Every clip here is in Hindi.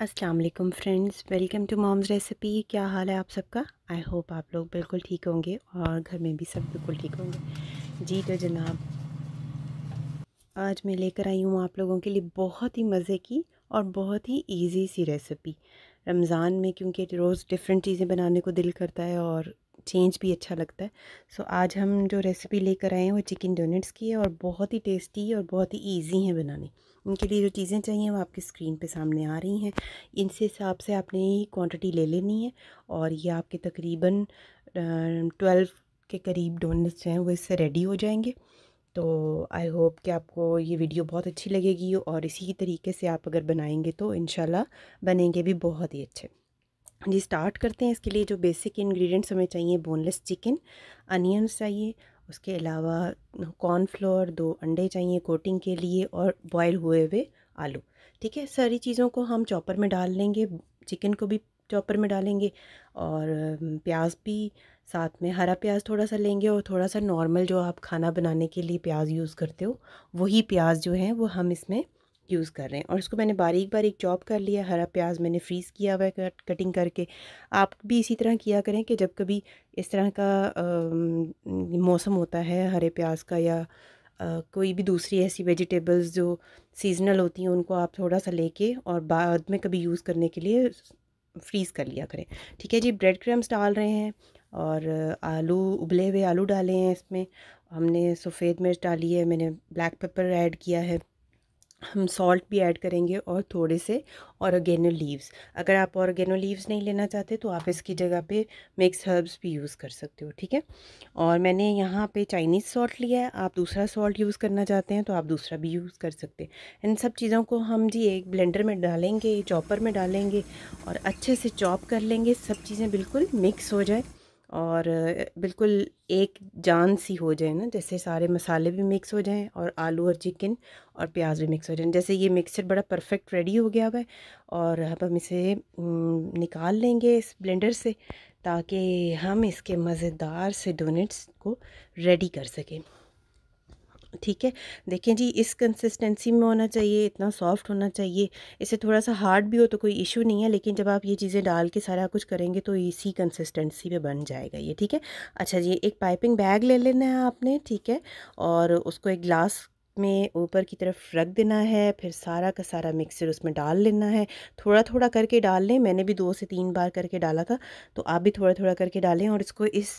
Aslam friends welcome to moms recipe क्या हाल है आप सबका आई होप आप लोग बिल्कुल ठीक होंगे और घर में भी सब बिल्कुल ठीक होंगे जी तो जनाब आज मैं लेकर आई हूँ आप लोगों के लिए बहुत ही मज़े की और बहुत ही इजी सी रेसिपी रमज़ान में क्योंकि रोज़ डिफरेंट चीज़ें बनाने को दिल करता है और चेंज भी अच्छा लगता है सो so, आज हम जो रेसिपी लेकर आए हैं वो चिकन डोनेट्स की है और बहुत ही टेस्टी और बहुत ही ईजी है बनानी इनके लिए जो चीज़ें चाहिए वो आपकी स्क्रीन पे सामने आ रही हैं इनसे हिसाब से आपने क्वांटिटी ले लेनी है और ये आपके तकरीबन ट्वेल्व के करीब डोनेट्स हैं वो इससे रेडी हो जाएंगे तो आई होप कि आपको ये वीडियो बहुत अच्छी लगेगी और इसी तरीके से आप अगर बनाएंगे तो इन बनेंगे भी बहुत ही अच्छे जी स्टार्ट करते हैं इसके लिए जो बेसिक इंग्रेडिएंट्स हमें चाहिए बोनलेस चिकन अनियंस चाहिए उसके अलावा कॉर्नफ्लोर दो अंडे चाहिए कोटिंग के लिए और बॉयल हुए हुए आलू ठीक है सारी चीज़ों को हम चॉपर में डाल लेंगे चिकन को भी चॉपर में डालेंगे और प्याज भी साथ में हरा प्याज थोड़ा सा लेंगे और थोड़ा सा नॉर्मल जो आप खाना बनाने के लिए प्याज यूज़ करते हो वही प्याज जो है वो हम इसमें यूज़ कर रहे हैं और इसको मैंने बारीक बारीक चॉप कर लिया हरा प्याज मैंने फ्रीज़ किया हुआ कट, कटिंग करके आप भी इसी तरह किया करें कि जब कभी इस तरह का आ, मौसम होता है हरे प्याज का या आ, कोई भी दूसरी ऐसी वेजिटेबल्स जो सीजनल होती हैं उनको आप थोड़ा सा लेके और बाद में कभी यूज़ करने के लिए फ्रीज़ कर लिया करें ठीक है जी ब्रेड क्रम्स डाल रहे हैं और आलू उबले हुए आलू डाले हैं इसमें हमने सफ़ेद मिर्च डाली है मैंने ब्लैक पेपर ऐड किया है हम सॉल्ट भी ऐड करेंगे और थोड़े से औरगेनो लीव्स अगर आप औरगेनो लीव्स नहीं लेना चाहते तो आप इसकी जगह पे मिक्स हर्ब्स भी यूज़ कर सकते हो ठीक है और मैंने यहाँ पे चाइनीज़ सॉल्ट लिया है आप दूसरा सॉल्ट यूज़ करना चाहते हैं तो आप दूसरा भी यूज़ कर सकते हैं इन सब चीज़ों को हम जी एक ब्लेंडर में डालेंगे चॉपर में डालेंगे और अच्छे से चॉप कर लेंगे सब चीज़ें बिल्कुल मिक्स हो जाए और बिल्कुल एक जान सी हो जाए ना जैसे सारे मसाले भी मिक्स हो जाएं और आलू और चिकन और प्याज भी मिक्स हो जाएं जैसे ये मिक्सचर बड़ा परफेक्ट रेडी हो गया हुआ है और अब हम इसे निकाल लेंगे इस ब्लेंडर से ताकि हम इसके मज़ेदार से डोनेट्स को रेडी कर सकें ठीक है देखें जी इस कंसिस्टेंसी में होना चाहिए इतना सॉफ्ट होना चाहिए इसे थोड़ा सा हार्ड भी हो तो कोई इशू नहीं है लेकिन जब आप ये चीज़ें डाल के सारा कुछ करेंगे तो इसी कंसिस्टेंसी में बन जाएगा ये ठीक है अच्छा जी एक पाइपिंग बैग ले लेना है आपने ठीक है और उसको एक ग्लास में ऊपर की तरफ रख देना है फिर सारा का सारा मिक्सर उसमें डाल लेना है थोड़ा थोड़ा करके डाल लें मैंने भी दो से तीन बार करके डाला था तो आप भी थोड़ा थोड़ा करके डालें और इसको इस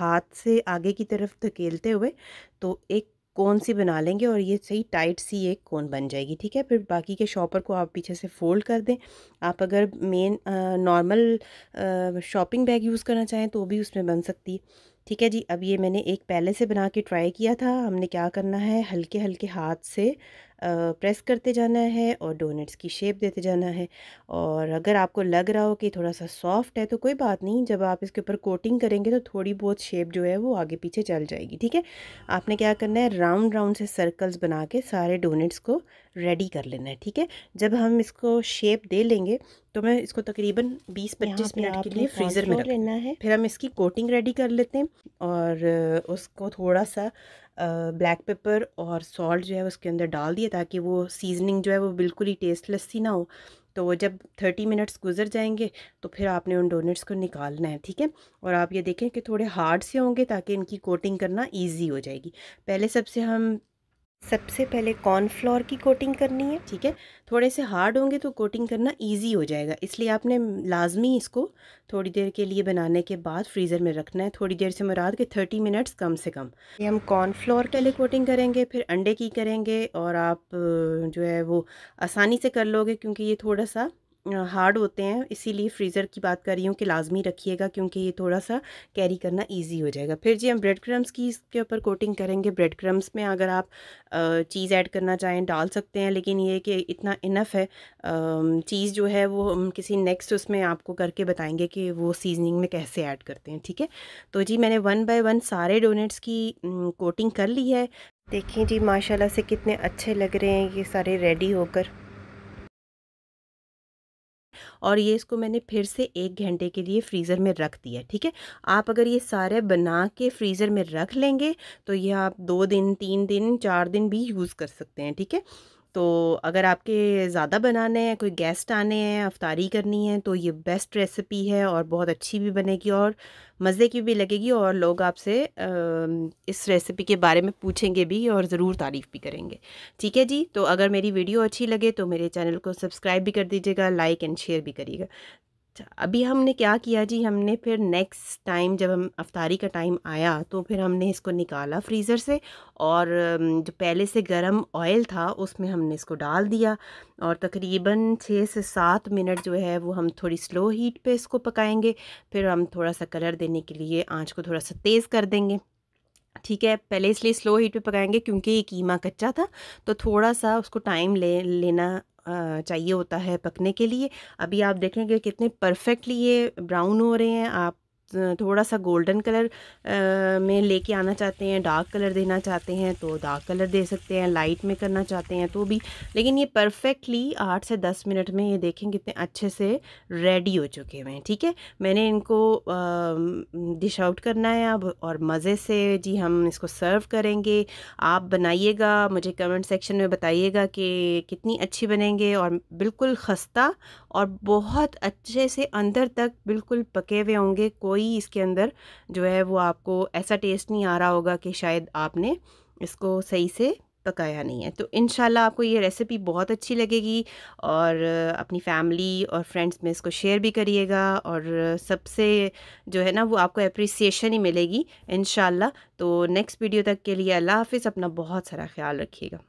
हाथ से आगे की तरफ धकेलते हुए तो एक कोन सी बना लेंगे और ये सही टाइट सी एक कोन बन जाएगी ठीक है फिर बाकी के शॉपर को आप पीछे से फोल्ड कर दें आप अगर मेन नॉर्मल शॉपिंग बैग यूज़ करना चाहें तो भी उसमें बन सकती है ठीक है जी अब ये मैंने एक पहले से बना के ट्राई किया था हमने क्या करना है हल्के हल्के हाथ से प्रेस करते जाना है और डोनेट्स की शेप देते जाना है और अगर आपको लग रहा हो कि थोड़ा सा सॉफ्ट है तो कोई बात नहीं जब आप इसके ऊपर कोटिंग करेंगे तो थोड़ी बहुत शेप जो है वो आगे पीछे चल जाएगी ठीक है आपने क्या करना है राउंड राउंड से सर्कल्स बना के सारे डोनेट्स को रेडी कर लेना है ठीक है जब हम इसको शेप दे लेंगे तो मैं इसको तकरीबन 20-25 मिनट के लिए फ्रीज़र में रख लेना है फिर हम इसकी कोटिंग रेडी कर लेते हैं और उसको थोड़ा सा ब्लैक पेपर और सॉल्ट जो है उसके अंदर डाल दिया ताकि वो सीजनिंग जो है वो बिल्कुल ही टेस्टलेस सी ना हो तो जब थर्टी मिनट्स गुजर जाएंगे तो फिर आपने उन डोनेट्स को निकालना है ठीक है और आप ये देखें कि थोड़े हार्ड से होंगे ताकि इनकी कोटिंग करना ईजी हो जाएगी पहले सबसे हम सबसे पहले कॉर्नफ्लोर की कोटिंग करनी है ठीक है थोड़े से हार्ड होंगे तो कोटिंग करना इजी हो जाएगा इसलिए आपने लाजमी इसको थोड़ी देर के लिए बनाने के बाद फ्रीज़र में रखना है थोड़ी देर से मुराद के थर्टी मिनट्स कम से कम ये हम कॉर्नफ्लोर पहले कोटिंग करेंगे फिर अंडे की करेंगे और आप जो है वो आसानी से कर लोगे क्योंकि ये थोड़ा सा हार्ड होते हैं इसीलिए फ्रीज़र की बात कर रही हूँ कि लाजमी रखिएगा क्योंकि ये थोड़ा सा कैरी करना ईजी हो जाएगा फिर जी हम ब्रेड क्रम्स की इसके ऊपर कोटिंग करेंगे ब्रेड क्रम्स में अगर आप चीज़ ऐड करना चाहें डाल सकते हैं लेकिन ये कि इतना इनफ है चीज़ जो है वो हम किसी नेक्स्ट उसमें आपको करके बताएंगे कि वो सीजनिंग में कैसे ऐड करते हैं ठीक है तो जी मैंने वन बाय वन सारे डोनेट्स की कोटिंग कर ली है देखें जी माशाल्लाह से कितने अच्छे लग रहे हैं ये सारे रेडी होकर और ये इसको मैंने फिर से एक घंटे के लिए फ्रीज़र में रख दिया ठीक है आप अगर ये सारे बना के फ्रीज़र में रख लेंगे तो ये आप दो दिन तीन दिन चार दिन भी यूज़ कर सकते हैं ठीक है तो अगर आपके ज़्यादा बनाने हैं कोई गेस्ट आने हैं अफ्तारी करनी है तो ये बेस्ट रेसिपी है और बहुत अच्छी भी बनेगी और मज़े की भी लगेगी और लोग आपसे इस रेसिपी के बारे में पूछेंगे भी और ज़रूर तारीफ़ भी करेंगे ठीक है जी तो अगर मेरी वीडियो अच्छी लगे तो मेरे चैनल को सब्सक्राइब भी कर दीजिएगा लाइक एंड शेयर भी करिएगा अच्छा अभी हमने क्या किया जी हमने फिर नेक्स्ट टाइम जब हम अफ्तारी का टाइम आया तो फिर हमने इसको निकाला फ्रीज़र से और जो पहले से गरम ऑयल था उसमें हमने इसको डाल दिया और तकरीबन छः से सात मिनट जो है वो हम थोड़ी स्लो हीट पे इसको पकाएंगे फिर हम थोड़ा सा कलर देने के लिए आँच को थोड़ा सा तेज़ कर देंगे ठीक है पहले इसलिए स्लो हीट पे पकाएंगे क्योंकि ये कीमा कच्चा था तो थोड़ा सा उसको टाइम ले लेना चाहिए होता है पकने के लिए अभी आप देखेंगे कितने परफेक्टली ये ब्राउन हो रहे हैं आप थोड़ा सा गोल्डन कलर में लेके आना चाहते हैं डार्क कलर देना चाहते हैं तो डार्क कलर दे सकते हैं लाइट में करना चाहते हैं तो भी लेकिन ये परफेक्टली आठ से दस मिनट में ये देखें कितने अच्छे से रेडी हो चुके हुए हैं ठीक है मैंने इनको डिश आउट करना है अब और मज़े से जी हम इसको सर्व करेंगे आप बनाइएगा मुझे कमेंट सेक्शन में बताइएगा कि कितनी अच्छी बनेंगे और बिल्कुल खस्ता और बहुत अच्छे से अंदर तक बिल्कुल पके हुए होंगे कोई कोई इसके अंदर जो है वो आपको ऐसा टेस्ट नहीं आ रहा होगा कि शायद आपने इसको सही से पकाया नहीं है तो इन आपको ये रेसिपी बहुत अच्छी लगेगी और अपनी फैमिली और फ्रेंड्स में इसको शेयर भी करिएगा और सबसे जो है ना वो आपको अप्रिसिएशन ही मिलेगी इन तो नेक्स्ट वीडियो तक के लिए अल्लाह हाफ अपना बहुत सारा ख्याल रखिएगा